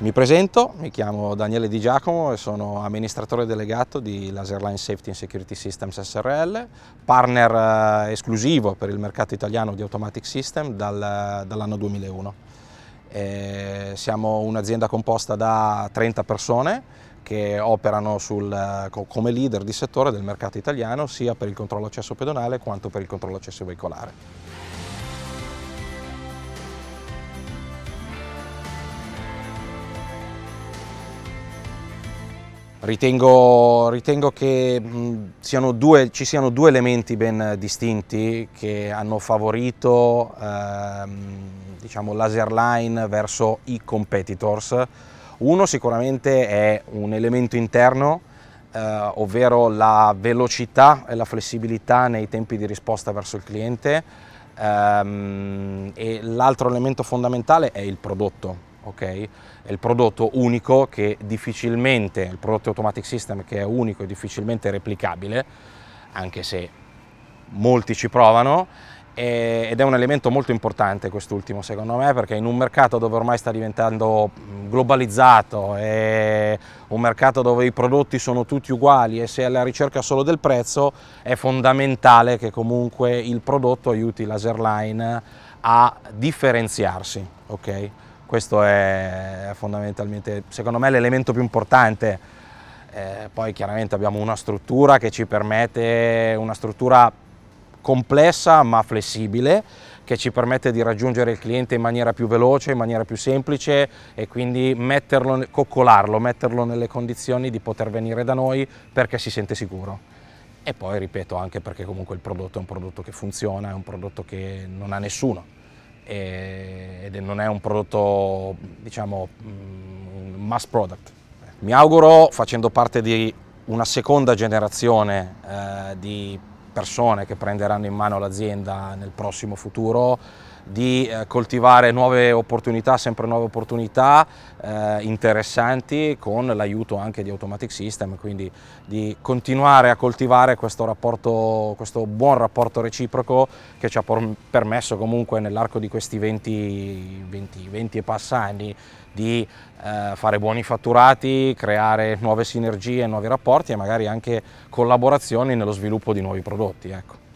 Mi presento, mi chiamo Daniele Di Giacomo e sono amministratore delegato di Laserline Safety and Security Systems SRL, partner eh, esclusivo per il mercato italiano di Automatic System dal, dall'anno 2001. E eh, siamo un'azienda composta da 30 persone che operano sul, eh, come leader di settore del mercato italiano sia per il controllo accesso pedonale quanto per il controllo accesso veicolare. Ritengo, ritengo che mh, siano due, ci siano due elementi ben distinti che hanno favorito ehm, diciamo, l'Aserline verso i competitors. Uno sicuramente è un elemento interno, eh, ovvero la velocità e la flessibilità nei tempi di risposta verso il cliente ehm, e l'altro elemento fondamentale è il prodotto, Okay? È il prodotto unico che difficilmente, il prodotto Automatic System che è unico e difficilmente replicabile, anche se molti ci provano, e, ed è un elemento molto importante quest'ultimo secondo me perché in un mercato dove ormai sta diventando globalizzato, è un mercato dove i prodotti sono tutti uguali e si è alla ricerca solo del prezzo, è fondamentale che comunque il prodotto aiuti l'aserline a differenziarsi. Okay? Questo è fondamentalmente, secondo me, l'elemento più importante. Eh, poi chiaramente abbiamo una struttura che ci permette, una struttura complessa ma flessibile, che ci permette di raggiungere il cliente in maniera più veloce, in maniera più semplice e quindi metterlo, coccolarlo, metterlo nelle condizioni di poter venire da noi perché si sente sicuro. E poi ripeto anche perché comunque il prodotto è un prodotto che funziona, è un prodotto che non ha nessuno. Eh, ed non è un prodotto diciamo mm, mass product. Mi auguro facendo parte di una seconda generazione eh, di persone che prenderanno in mano l'azienda nel prossimo futuro di eh, coltivare nuove opportunità, sempre nuove opportunità eh, interessanti con l'aiuto anche di Automatic System, quindi di continuare a coltivare questo, rapporto, questo buon rapporto reciproco che ci ha permesso comunque nell'arco di questi 20, 20, 20 e passa anni di eh, fare buoni fatturati, creare nuove sinergie, nuovi rapporti e magari anche collaborazioni nello sviluppo di nuovi prodotti. Ecco.